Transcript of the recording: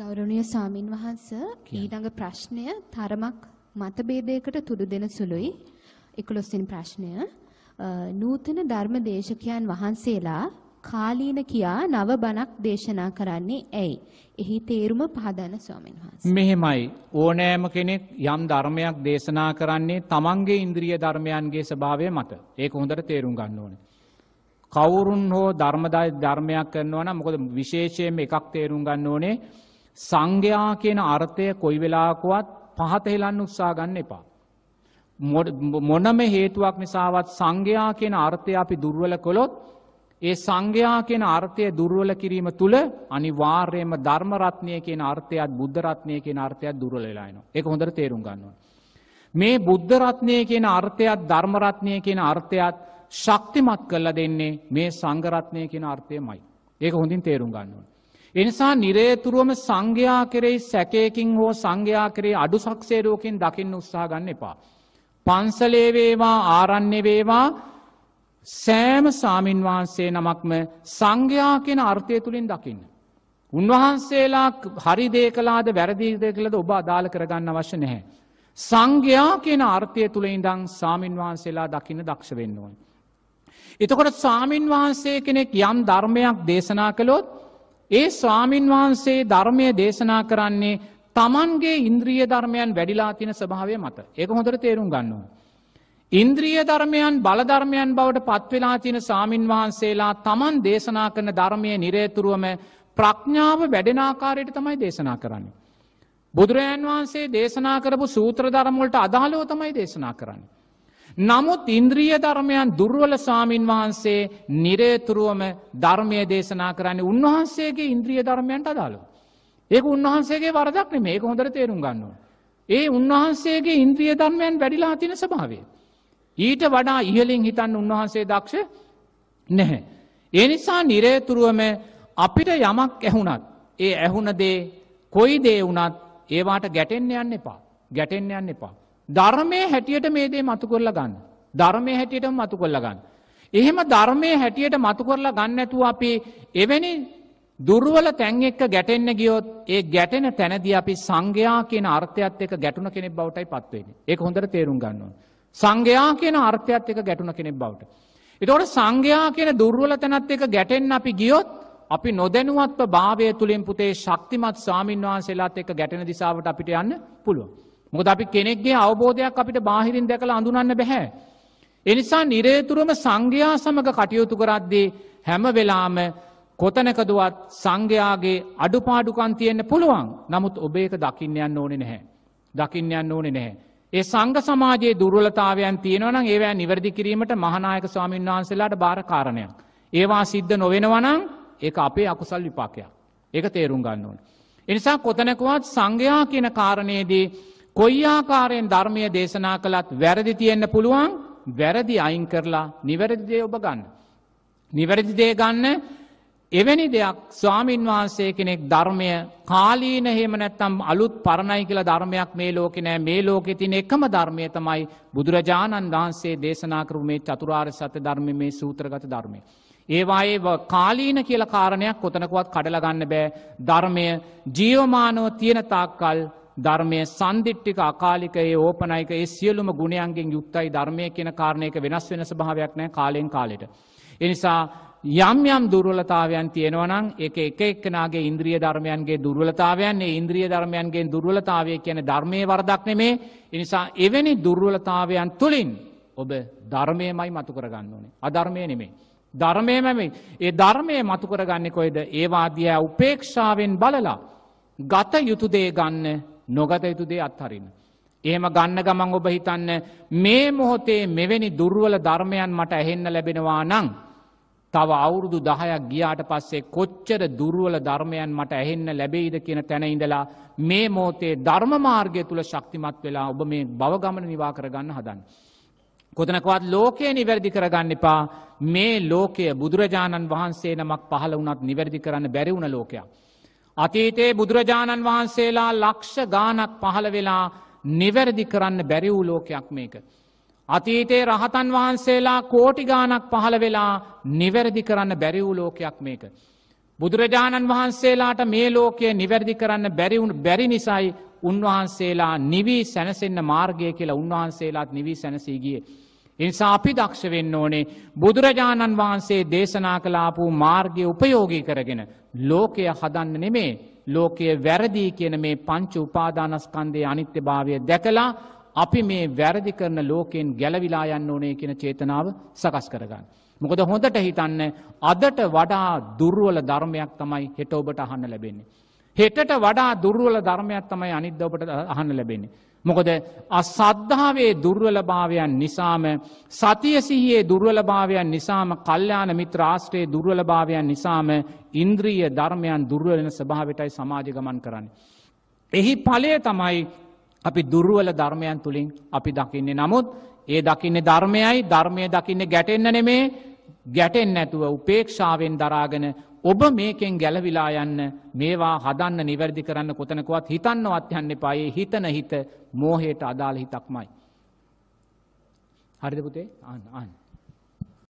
ගෞරවනීය ස්වාමින් වහන්ස ඊළඟ ප්‍රශ්නය තරමක් මතභේදයකට තුඩු දෙන සුළුයි 11 වෙනි ප්‍රශ්නය නූතන ධර්ම දේශකයන් වහන්සේලා කාලීන කියා නව බණක් දේශනා කරන්නේ ඇයි? එහි තේරුම පහදන ස්වාමීන් වහන්සේ. මෙහෙමයි ඕනෑම කෙනෙක් යම් ධර්මයක් දේශනා කරන්නේ තමන්ගේ ඉන්ද්‍රිය ධර්මයන්ගේ ස්වභාවය මත. ඒක හොඳට තේරුම් ගන්න ඕනේ. කවුරුන් හෝ ධර්මදාය ධර්මයක් කරනවා නම් මොකද විශේෂයෙන්ම එකක් තේරුම් ගන්න ඕනේ සංඝයා කියන අර්ථය කොයි වෙලාකුවත් පහතහෙලන්න උත්සා ගන්න එපා. මොනම හේතුවක් නිසාවත් සංඝයා කියන අර්ථය අපි දුර්වල කොළොත් ඒ සංඝයා කියන අර්ථය දුර්වල කිරීම තුළ අනිවාර්යයෙන්ම ධර්මරත්නය කියන අර්ථයත් බුද්ධරත්නය කියන අර්ථයත් දුර්වල වෙලා යනවා. ඒක හොඳට තේරුම් ගන්න ඕනේ. මේ බුද්ධ රත්නය කියන අර්ථයත් ධර්ම රත්නය කියන අර්ථයත් ශක්තිමත් කරලා දෙන්නේ මේ සංඝ රත්නය කියන අර්ථයමයි. ඒක හොඳින් තේරුම් ගන්න ඕනේ. එනිසා නිරේතුරුවම සංඝයා කෙරෙයි සැකයකින් හෝ සංඝයා කරේ අඩු සක්සේරෝකින් දකින්න උත්සා ගන්න එපා. පන්සලේවේවා ආරන්නේ වේවා සෑම සාමීන්වහන්සේ නමක්ම සංඝයා කියෙන අර්ථය තුළින් දකින්න. උන්වහන්සේලා හරිදේ කලාද වැරදිීදය කළද ඔබ අදාළ කරගන්න අවශ්‍ය නැහැ. සංඝයා කියෙන අර්ථය තුළ ඉඳං සාමීන්වහන්සේලා දකින දක්ෂ වෙන්නුවන්. එතකොට සාමීන්වහන්සේ කෙනෙක් යම් ධර්මයක් දේශනා කළොත් ඒ ස්වාමින් වහන්සේ ධර්මය දේශනා කරන්නේ තමන්ගේ ඉන්ද්‍රිය ධර්මයන් වැඩිලා තින ස්භාවය මත ඒක හොඳට තේරුම් ගන්නවා. ඉන්ද්‍රිය ධර්මයන් බලධර්මයන් බවට පත්වෙලා තින සාමීන් වහන්සේලා තමන් දේශනා කරන ධර්මය නිරේතුරුවම ප්‍රඥාව වැඩෙනාකාරයට තමයි දේශනා කරන්නේ. බුදුරජාන් වහන්සේ දේශනා කරපු සූත්‍ර ධර්මවලට අදාළෝ තමයි දේශනා කරන්නේ. නමුත් ඉන්ද්‍රිය ධර්මයන් දුර්වල ස්වාමීන් වහන්සේ නිරේතුරුවම ධර්මය දේශනා කරන්න උන්වහන්සේගේ ඉන්ද්‍රිය ධර්මයන්ට අදාළු. ඒක උන්වහන්සේගේ වරදක්න මේක හොඳට තේරුම් ගන්නවා. ඒ උන්වහන්සේගේ ඉන්ද්‍රිය ධර්මයන් වැඩිලා තින ස්භාවේ. ඊට වඩා ඉහලින් හිතන්න උන්වහන්සේ දක්ෂ නැහැ. ඒ නිසා නිරේතුරුවම අපිට යමක් ඇහුණත් ඒ ඇහුණ දේ කොයි දේ වුණත් ඒවාට ගැටෙන්න යන්න එපා ගැටෙන්න යන්න එපා. ධර්මය හැටියට මේ දේ මතු කොල්ල ගන්න. ධර්මය හැටියට මතු කොල්ල ගන්න. එහෙම ධර්මය හැටියට මතු කොරලා ගන්නඇතුව අපි එවැනි දුර්වල තැන් එක්ක ගැටෙන්න්න ගියොත් ඒ ගැටෙන තැනදි අපි සංඝයා කියන අර්ථයත් එක ගැටුණ කෙනෙක් බවටයි පත්වෙන. ඒ හොඳට තේරුම් ගන්නවා. සංඝයා කියන අර්ථයත් එක ගැටුණ කෙනෙක් බවට. එතවට සංඝයා කියන දුර්වල තැනත් එක ගැටෙන් අපි ගියොත් අපි නොදැනුවත්ව භාවය තුළින් පුතේ ශක්තිමත් සාමීන් වහන්සේලාත් එක ගැටෙන දිසාාවට අපිට යන්න පුළුවන්. මොකද අපි කෙනෙක්ගේ අවබෝධයක් අපිට බාහිරින් දැකළ අඳුනන්න බැහැ. එනිසා නිරේතුරම සංඝයා සමඟ කටයුතු කරද්දී හැම වෙලාම කොතනකදුවත් සංඝයාගේ අඩුපාඩුකන් තියෙන්න්න පුළුවන් නමුත් ඔබේක දකින්නයන්න ඕනෙ නැහැ. දකින්නයන්න ඕනෙ නැහැ. ඒ සංග සමාජයේ දුර්වලතාවයන් තියෙනවනම් ඒවෑ නිවැරදි කිරීමට මහනායක ස්වාමීන් වහන්සේලාට භාරකාරණයක්. ඒවා සිද්ධ නොවෙනවනං ඒ අපේ අකුසල් විපාකයක්. ඒක තේරුම් ගන්න ඕන. එනිසා කොතනකවත් සංඝයා කියන කාරණයේදී කොයි ආකාරයෙන් ධර්මය දේශනා කළත් වැරදි තියෙන්න්න පුළුවන් වැරදි අයින් කරලා නිවැරදිදේ ඔබ ගන්න. නිවැරදිදේ ගන්න එවැනි දෙයක් ස්වාමීන් වහන්සේ කෙනෙක් ධර්මය කාලීන හෙමනැත්තම් අලුත් පරණයි කියලා ධර්මයක් මේ ලෝකෙ නෑ මේ ලෝකෙ තින එකම ධර්මය තමයි බුදුරජාණන් වහන්සේ දේශනා කරු මේ චතුරාර් සත්‍ය ධර්ම මේ සූත්‍රගත ධර්මය. ඒවායේ කාලීන කියල කාරණයක් කොතනකුවත් කඩලගන්න බෑ ධර්මය ජියෝමානෝ තියෙන තාක්කල් ධර්මය සන්දිිට්ටික අකාලිකයේ ඕපනයික ඒ සියලුම ගුණයන්ගෙන් යුක්තයි ධර්මය කියෙන කාරණයක වෙනස් වෙන භාවයක් නෑ කාලෙන් කාලෙට. එනිසා යම් යම් දුර්වලතාවයන් තියෙනවනම් එක එක එක්කනාගේ ඉන්ද්‍රිය ධර්මයන්ගේ දුර්වලතාවයන් ඒ ඉන්ද්‍රිය ධර්මයන්ගේ දුර්වලතාවය කියන ධර්මය වරදක් නෙමේ එනිසා එවැනි දුර්වලතාවයන් තුළින් ඔබ ධර්මයමයි මතුකරගන්න ඕනේ අධර්මය නෙමේ. ධර්මයමැමේ ඒ ධර්මය මතුකරගන්නෙ කොයිද ඒවාදිය උපේක්ෂාවෙන් බලලා ගත යුතුදේ ගන්න නොගත යුතු දේ අත්හරින්න. එහෙම ගන්න ගමන් ඔබ හිතන්න මේ මොහොතේ මෙවැනි දුර්වල ධර්මයන් මට ඇහෙන්න ලැබෙනවා නං. තව අවුරුදු දහයක් ගියාට පස්සේ කොච්චර දුර්ුවල ධර්මයන් මට ඇහෙන්න ලැබෙයිද කියන තැන ඉඳලා මේ මෝතේ ධර්මමාර්ගය තුළ ශක්තිමත් වෙලා ඔබ මේ බවගමන නිවා කරගන්න හදන්න. කොතනකවත් ලෝකයේ නිවැරදි කරගන්න එපා මේ ලෝකය බුදුරජාණන් වහන්සේ නමක් පහළ වනත් නිවැරදි කරන්න බැරිවුණ ලෝකයක්. අතීතයේ බුදුරජාණන් වහන්සේලා ලක්ෂ ගානක් පහළ වෙලා නිවැරදි කරන්න බැරිවූ ලෝකයක් මේක. අතීතයේ රහතන් වහන්සේලා කෝටිගානක් පහළ වෙලා නිවැරදි කරන්න බැරිවූ ලෝකයක් මේක. බුදුරජාණන් වහන්සේලාට මේ ලෝකය නිවැරදි කරන්න බැරිවුන් බැරි නිසයි උන්වහන්සේලා නිවී සැනසෙන්න්න මාර්ගය කියලා උන්වහන්සේලාත් නිවී සැනසීගියේ. එනිසා අපි දක්ෂ වෙන්න ඕනේ බුදුරජාණන් වහන්සේ දේශනා කලාපු මාර්ගය උපයෝගී කරගෙන ලෝකය හදන්න නෙමේ ලෝකය වැරදිී කියන මේ පංච උපාදානස්කන්දය අනිත්‍ය භාවය දැකලා අපි මේ වැරදි කරන ලෝකෙන් ගැලවිලා යන්න ඕනේ කියන චේතනාව සකස් කරගන්න. මොකද හොඳට හිතන්න අදට වඩා දුර්ුවල ධර්මයක් තමයි හෙට ඔබට අහන්න ලැබෙන්නේ. හෙටට වඩා දුර්වල ධර්මයක් තමයි අනිද්දවට අහන්න ලැබෙන්නේ. මොකද අසද්ධාවේ දුර්වලභාවයන් නිසාම සතියසිහියේ දුර්වලභාවයන් නිසාම කල්්‍යාන මිත්‍ර ආශ්‍රයේ දුර්වලභාවයන් නිසාම ඉන්ද්‍රීය ධර්මයන් දුර්වලෙන ස්භාවටයි සමාජ ගමන් කරන්න. එහි ඵලය තමයි අපි දුර්ුවල ධර්මයන් තුළින් අපි දකින්නේ නමුත් ඒ දකින්නේ ධර්මයයි ධර්මය දකින්නේ ගැටෙන්න්න නෙමේ ගැටෙන් නැතුව උපේක්ෂාවෙන් දරාගෙන ඔබ මේකෙන් ගැලවිලා යන්න මේවා හදන්න නිවැරදි කරන්න කොතනකවත් හිතන්නවත් යන්න එපායේ හිතන හිත මෝහයට අදාළ හිතක්මයි. හරිද පුතේ? අන්න අන්න.